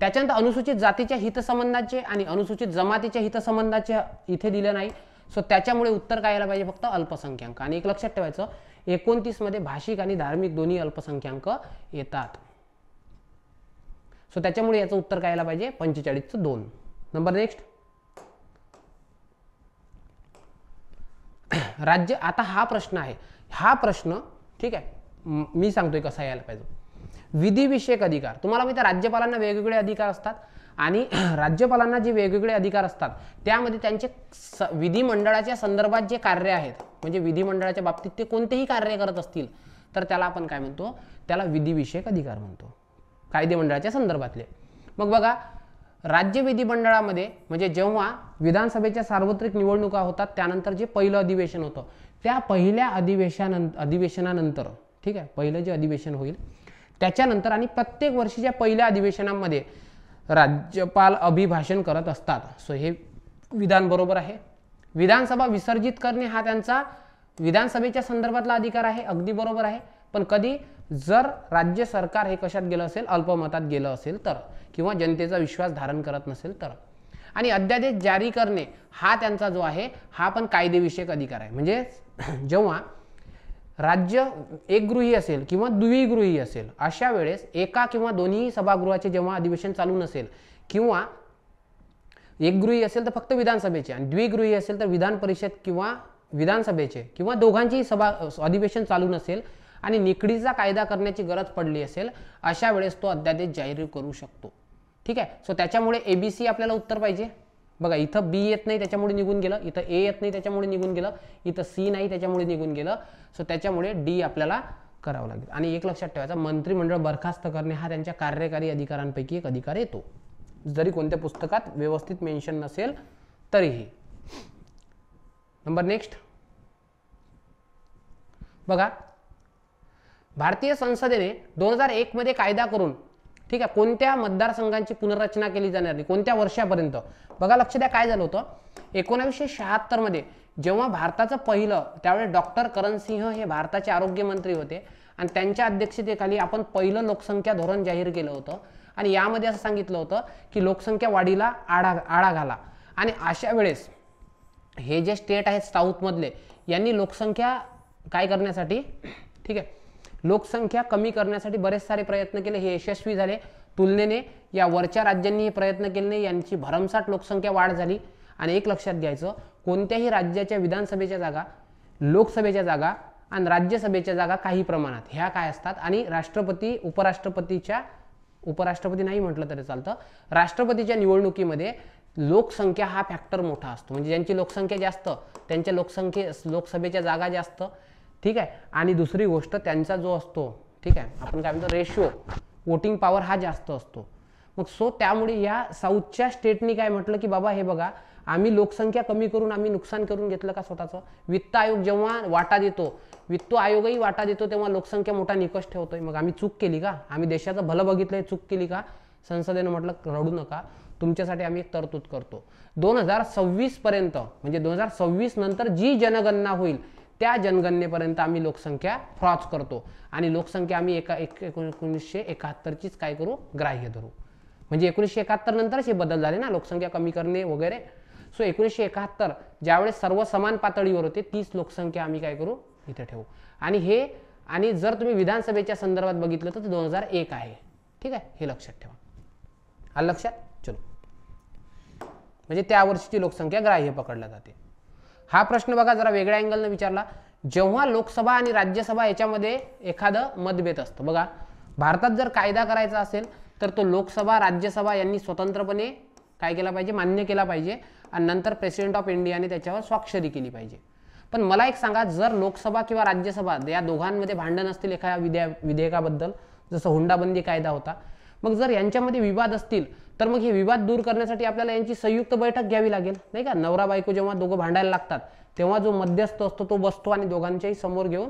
त्याच्यानंतर अनुसूचित जातीच्या हितसंबंधाचे आणि अनुसूचित जमातीच्या हितसंबंधाचे इथे दिलं नाही सो त्याच्यामुळे उत्तर काय यायला पाहिजे फक्त अल्पसंख्याक आणि एक लक्षात ठेवायचं एकोणतीसमध्ये भाषिक आणि धार्मिक दोन्ही अल्पसंख्याक येतात सो त्याच्यामुळे याचं उत्तर काय पाहिजे पंचेचाळीसचं दोन नंबर नेक्स्ट राज्य आता हा प्रश्न आहे हा प्रश्न ठीक आहे मी सांगतोय कसा यायला पाहिजे विधिविषयक अधिकार तुम्हाला माहिती राज्यपालांना वेगवेगळे अधिकार असतात आणि राज्यपालांना जे वेगवेगळे अधिकार असतात त्यामध्ये त्यांचे विधिमंडळाच्या संदर्भात जे कार्य आहेत म्हणजे विधिमंडळाच्या बाबतीत ते कोणतेही कार्य करत असतील तर त्याला आपण काय म्हणतो त्याला विधिविषयक अधिकार म्हणतो कायदे मंडळाच्या संदर्भातले मग बघा राज्य विधिमंडळामध्ये म्हणजे जेव्हा विधानसभेच्या सार्वत्रिक निवडणुका होतात त्यानंतर जे पहिलं अधिवेशन होतं त्या पहिल्या अधिवेशानंत अधिवेशनानंतर ठीक आहे पहिलं जे अधिवेशन होईल त्याच्यानंतर आणि प्रत्येक वर्षीच्या पहिल्या अधिवेशनामध्ये राज्यपाल अभिभाषण करत असतात सो हे विधान बरोबर आहे विधानसभा विसर्जित करणे हा त्यांचा विधानसभेच्या संदर्भातला अधिकार आहे अगदी बरोबर आहे पण कधी जर राज्य सरकार हे कशात गेलं असेल अल्पमतात गेलं असेल तर किंवा जनतेचा विश्वास धारण करत नसेल तर आणि अध्यादेश जारी करणे हा त्यांचा जो आहे हा पण कायदेविषयक अधिकार आहे म्हणजे जेव्हा राज्य एकगृही असेल किंवा द्विगृही असेल अशा वेळेस एका किंवा दोन्ही सभागृहाचे जेव्हा अधिवेशन चालू नसेल किंवा एकगृही असेल तर फक्त विधानसभेचे आणि द्विगृही असेल तर विधान परिषद किंवा विधानसभेचे किंवा दोघांचीही सभा अधिवेशन चालू नसेल आणि निकडीचा कायदा करण्याची गरज पडली असेल अशा वेळेस तो अध्यादेश जाहीर करू शकतो ठीक आहे सो त्याच्यामुळे एबीसी आपल्याला उत्तर पाहिजे बघा इथं बी येत नाही त्याच्यामुळे निघून गेलं इथं ए येत नाही त्याच्यामुळे निघून गेलं इथं सी नाही त्याच्यामुळे निघून गेलं सो त्याच्यामुळे डी आपल्याला करावं लागेल आणि एक लक्षात ठेवायचं मंत्रिमंडळ बरखास्त करणे हा त्यांच्या कार्यकारी अधिकारांपैकी एक अधिकार येतो जरी कोणत्या पुस्तकात व्यवस्थित मेन्शन नसेल तरीही नंबर नेक्स्ट बघा भारतीय संसदेने दोन हजार एकमध्ये कायदा करून ठीक आहे कोणत्या मतदारसंघांची पुनर्रचना केली जाणार नाही कोणत्या वर्षापर्यंत बघा लक्ष द्या काय झालं होतं एकोणावीसशे मध्ये जेव्हा भारताचं पहिलं त्यावेळेस डॉक्टर सिंह हे भारताचे आरोग्यमंत्री होते आणि त्यांच्या अध्यक्षतेखाली आपण पहिलं लोकसंख्या धोरण जाहीर केलं होतं आणि यामध्ये असं सांगितलं होतं की लोकसंख्या वाढीला आढा आळा घाला आणि अशा वेळेस हे जे स्टेट आहेत साऊथमधले यांनी लोकसंख्या काय करण्यासाठी ठीक आहे लोकसंख्या कमी करण्यासाठी बरेच सारे प्रयत्न केले हे यशस्वी झाले तुलनेने या वरच्या राज्यांनी हे प्रयत्न केले नाही यांची भरमसाठ लोकसंख्या वाढ झाली आणि एक लक्षात घ्यायचं कोणत्याही राज्याच्या विधानसभेच्या जागा लोकसभेच्या जागा आणि राज्यसभेच्या जागा काही प्रमाणात ह्या काय असतात आणि राष्ट्रपती उपराष्ट्रपतीच्या उपराष्ट्रपती नाही म्हटलं तरी चालतं राष्ट्रपतीच्या निवडणुकीमध्ये लोकसंख्या हा फॅक्टर मोठा असतो म्हणजे ज्यांची लोकसंख्या जास्त त्यांच्या लोकसंख्ये लोकसभेच्या जागा जास्त ठीक आहे आणि दुसरी गोष्ट त्यांचा जो असतो ठीक आहे आपण काय म्हणतो रेशो वोटिंग पॉवर हा जास्त असतो मग सो त्यामुळे या साऊथच्या स्टेटनी काय म्हटलं की बाबा हे बघा आम्ही लोकसंख्या कमी करून आम्ही नुकसान करून घेतलं का स्वतःचं वित्त आयोग जेव्हा वाटा देतो वित्त आयोगही वाटा देतो तेव्हा लोकसंख्या मोठा निकष ठेवतोय मग आम्ही चूक केली का आम्ही देशाचं भलं बघितलंय चूक केली का संसदेनं म्हटलं रडू नका तुमच्यासाठी आम्ही एक तरतूद करतो दोन हजार सव्वीस पर्यंत म्हणजे दोन हजार सव्वीस नंतर जी जनगणना होईल त्या जनगणनेपर्यंत आम्ही लोकसंख्या फ्रॉच करतो आणि लोकसंख्या आम्ही एका एक एकोणीसशे एकाहत्तरचीच काय करू ग्राह्य धरू म्हणजे एकोणीसशे एकाहत्तर नंतरच हे बदल झाले ना लोकसंख्या कमी करणे वगैरे सो एकोणीसशे एकाहत्तर ज्यावेळेस सर्व समान पातळीवर होते तीच लोकसंख्या आम्ही काय करू इथं ठेवू आणि हे आणि जर तुम्ही विधानसभेच्या संदर्भात बघितलं तर दोन हजार एक आहे ठीक आहे हे लक्षात ठेवा हा लक्षात चलो म्हणजे त्या वर्षीची लोकसंख्या ग्राह्य पकडल्या जाते हा प्रश्न बघा जरा वेगळ्या अँगलने विचारला जेव्हा लोकसभा आणि राज्यसभा याच्यामध्ये एखादं मतभेद असतो बघा भारतात जर कायदा करायचा असेल तर तो लोकसभा राज्यसभा यांनी स्वतंत्रपणे काय केला पाहिजे मान्य केला पाहिजे आणि नंतर प्रेसिडेंट ऑफ इंडियाने त्याच्यावर स्वाक्षरी केली पाहिजे पण मला एक सांगा जर लोकसभा किंवा राज्यसभा या दोघांमध्ये भांडण असतील एखाद्या विधेय विधेयकाबद्दल जसं हुंडाबंदी कायदा होता मग जर यांच्यामध्ये विवाद असतील तर मग हे विवाद दूर करण्यासाठी आपल्याला यांची संयुक्त बैठक घ्यावी लागेल नाही का नवरा बायको जेव्हा दोघं भांडायला लागतात तेव्हा जो मध्यस्थ असतो तो बसतो आणि दोघांच्याही समोर घेऊन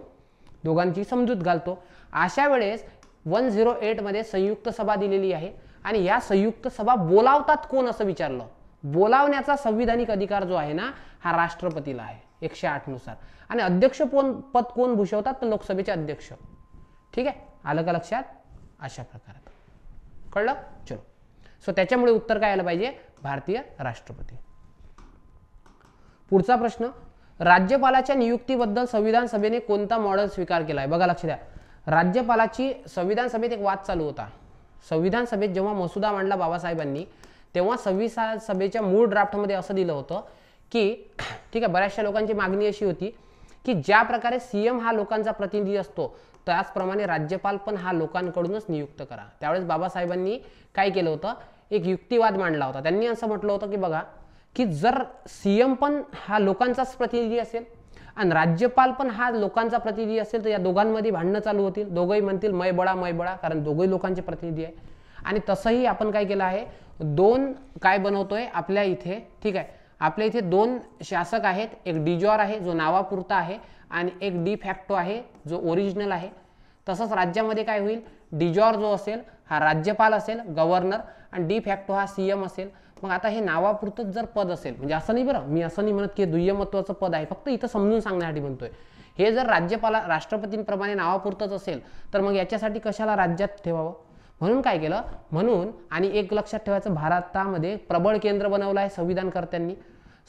दोघांची समजूत घालतो अशा वेळेस वन झिरो एटमध्ये संयुक्त सभा दिलेली आहे आणि या संयुक्त सभा बोलावतात कोण असं विचारलं बोलावण्याचा संविधानिक अधिकार जो आहे ना हा राष्ट्रपतीला आहे एकशे नुसार आणि अध्यक्ष कोण पद कोण भूषवतात तर लोकसभेचे अध्यक्ष ठीक आहे आलं का लक्षात अशा प्रकारात कळलं चलो सो त्याच्यामुळे उत्तर काय आलं पाहिजे भारतीय राष्ट्रपती पुढचा प्रश्न राज्यपालाच्या नियुक्तीबद्दल संविधान सभेने कोणता मॉडेल स्वीकार केला आहे बघा लक्ष द्या राज्यपालाची संविधान सभेत एक वाद चालू होता संविधान सभेत जेव्हा मसुदा मांडला बाबासाहेबांनी तेव्हा संविधान सभेच्या मूळ ड्राफ्टमध्ये असं दिलं होतं की ठीक आहे बऱ्याचशा लोकांची मागणी अशी होती की ज्या प्रकारे सीएम हा लोकांचा प्रतिनिधी असतो त्याचप्रमाणे राज्यपाल पण हा लोकांकडूनच नियुक्त करा त्यावेळेस बाबासाहेबांनी काय केलं होतं एक युक्तिवाद मांडला होता त्यांनी असं म्हटलं होतं की बघा की जर सीएम पण हा लोकांचाच प्रतिनिधी असेल आणि राज्यपाल पण हा लोकांचा प्रतिनिधी असेल तर या दोघांमध्ये भांडणं चालू होतील दोघंही म्हणतील मय बळा मय बळा कारण दोघंही लोकांचे प्रतिनिधी आहे आणि तसंही आपण काय केलं आहे दोन काय बनवतोय आपल्या इथे ठीक आहे आपल्या इथे दोन शासक आहेत एक डिजॉर आहे जो नावापुरता आहे आणि एक डी फॅक्टो आहे जो ओरिजिनल आहे तसंच राज्यामध्ये काय होईल डिजॉर जो असेल हा राज्यपाल असेल गव्हर्नर आणि डी फॅक्टो हा सी एम असेल मग आता हे नावापुरतंच जर पद असेल म्हणजे असं नाही बरं मी असं नाही म्हणत की दुय्यमत्वाचं पद आहे फक्त इथं समजून सांगण्यासाठी म्हणतोय हे जर राज्यपाला राष्ट्रपतींप्रमाणे नावापुरतंच असेल तर मग याच्यासाठी कशाला राज्यात ठेवावं म्हणून काय केलं म्हणून आणि एक लक्षात ठेवायचं भारतामध्ये प्रबळ केंद्र बनवलं आहे संविधानकर्त्यांनी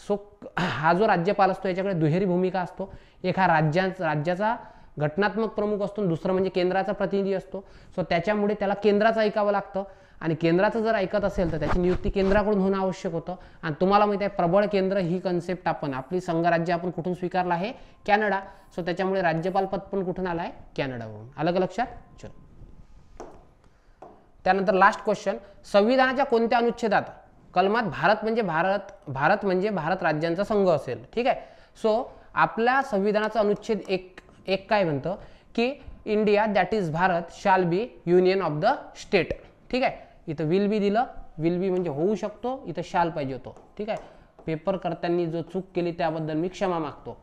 सो हा जो राज्यपाल असतो याच्याकडे दुहेरी भूमिका असतो एक हा राज्या राज्याचा घटनात्मक प्रमुख असतो दुसरं म्हणजे केंद्राचा प्रतिनिधी असतो सो त्याच्यामुळे त्याला केंद्राचं ऐकावं लागतं आणि केंद्राचं जर ऐकत असेल तर त्याची नियुक्ती केंद्राकडून होणं आवश्यक होतं आणि तुम्हाला माहिती आहे प्रबळ केंद्र ही कन्सेप्ट आपण आपली संघराज्य आपण कुठून स्वीकारला आहे कॅनडा सो त्याच्यामुळे राज्यपाल पद पण कुठून आला आहे कॅनडावरून आलं का लक्षात चलो त्यानंतर लास्ट क्वेश्चन संविधानाच्या कोणत्या अनुच्छेदात कलमात भारत म्हणजे भारत भारत म्हणजे भारत राज्यांचा संघ असेल ठीक आहे सो आपल्या संविधानाचा अनुच्छेद एक एक काय म्हणतं की India that is Bharat shall be union of the state ठीक आहे इथं विल बी दिलं विल बी म्हणजे होऊ शकतो इथं शाल पाहिजे होतो ठीक आहे पेपर करताना जो चूक केली त्याबद्दल मी क्षमा मागतो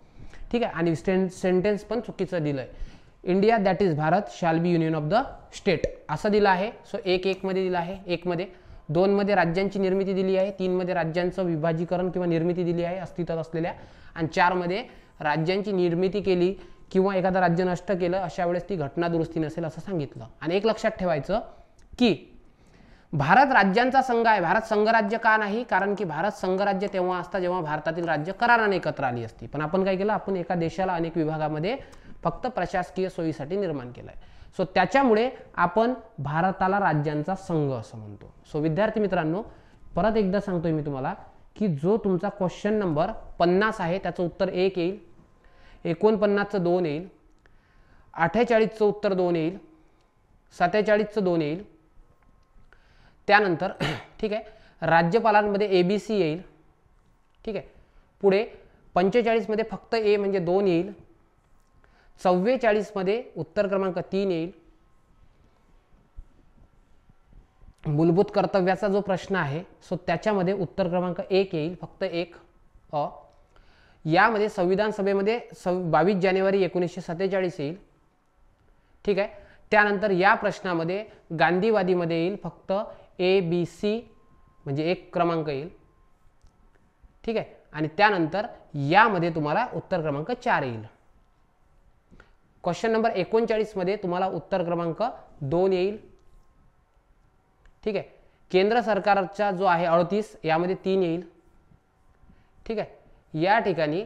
ठीक आहे आणि सेंटेन्स पण चुकीचं दिलं आहे India that is Bharat shall be union of the state असं दिलं आहे सो एक एकमध्ये दिलं आहे एकमध्ये दोनमध्ये राज्यांची निर्मिती दिली आहे तीनमध्ये राज्यांचं विभाजीकरण किंवा निर्मिती दिली आहे अस्तित्वात असलेल्या आणि चारमध्ये राज्यांची निर्मिती केली किंवा एखादं राज्य नष्ट केलं अशा वेळेस ती घटना दुरुस्ती नसेल असं सांगितलं आणि एक लक्षात ठेवायचं की भारत राज्यांचा संघ आहे भारत संघराज्य का नाही कारण की भारत संघराज्य तेव्हा असता जेव्हा भारतातील राज्य कराराने एकत्र आली असती पण आपण काय केलं आपण एका देशाला अनेक विभागामध्ये फक्त प्रशासकीय सोयीसाठी निर्माण केलं आहे सो त्याच्यामुळे आपण भारताला राज्यांचा संघ असं म्हणतो सो विद्यार्थी मित्रांनो परत एकदा सांगतोय मी तुम्हाला की जो तुमचा क्वेश्चन नंबर पन्नास आहे त्याचं उत्तर एक येईल एकोणपन्नासचं दोन येईल अठ्ठेचाळीसचं उत्तर दोन येईल सत्तेचाळीसचं दोन येईल त्यानंतर ठीक आहे राज्यपालांमध्ये ए बी सी येईल ठीक आहे पुढे पंचेचाळीसमध्ये फक्त ए म्हणजे दोन येईल चव्वेचाळीसमध्ये उत्तर क्रमांक तीन येईल मूलभूत कर्तव्याचा जो प्रश्न आहे सो त्याच्यामध्ये उत्तर क्रमांक एक येईल फक्त एक अ यामध्ये संविधान सभेमध्ये सव बावीस जानेवारी एकोणीसशे सत्तेचाळीस येईल ठीक आहे त्यानंतर या प्रश्नामध्ये गांधीवादीमध्ये येईल फक्त ए बी सी म्हणजे एक क्रमांक येईल ठीक आहे आणि त्यानंतर यामध्ये तुम्हाला उत्तर क्रमांक चार येईल क्वेश्चन नंबर एकोणचाळीसमध्ये तुम्हाला उत्तर क्रमांक दोन येईल ठीक आहे केंद्र सरकारचा जो आहे अडतीस यामध्ये तीन येईल ठीक आहे या ठिकाणी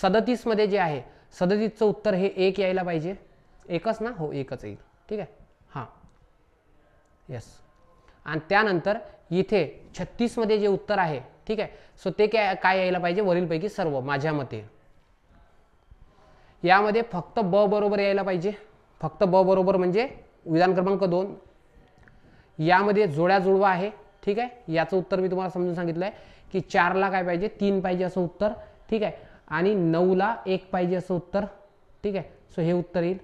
सदतीसमध्ये जे आहे सदतीसचं उत्तर हे एक यायला पाहिजे एकच ना हो एकच येईल ठीक आहे हां यस आणि त्यानंतर इथे छत्तीसमध्ये जे उत्तर आहे ठीक आहे सो ते काय काय यायला पाहिजे वरीलपैकी सर्व माझ्या मते यामध्ये फक्त ब बरोबर यायला पाहिजे फक्त ब बरोबर म्हणजे विधान क्रमांक दोन यामध्ये जोड्या जुळवा आहे ठीक आहे याचं उत्तर मी तुम्हाला समजून सांगितलं आहे की चारला काय पाहिजे तीन पाहिजे असं उत्तर ठीक आहे आणि नऊला एक पाहिजे असं उत्तर ठीक आहे सो हे उत्तर येईल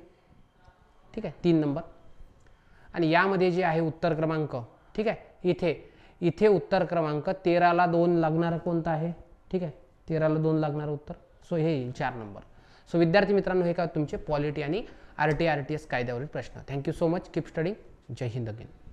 ठीक आहे तीन नंबर आणि यामध्ये जे आहे उत्तर क्रमांक ठीक आहे इथे इथे उत्तर क्रमांक तेराला दोन लागणारं कोणतं आहे ठीक आहे तेराला दोन लागणारं उत्तर सो हे येईल चार नंबर सो विद्यार्थी मित्रांनो हे का तुमचे पॉलिटी आणि R T R T S कायद्यावरील प्रश्न thank you so much keep studying Jai Hind again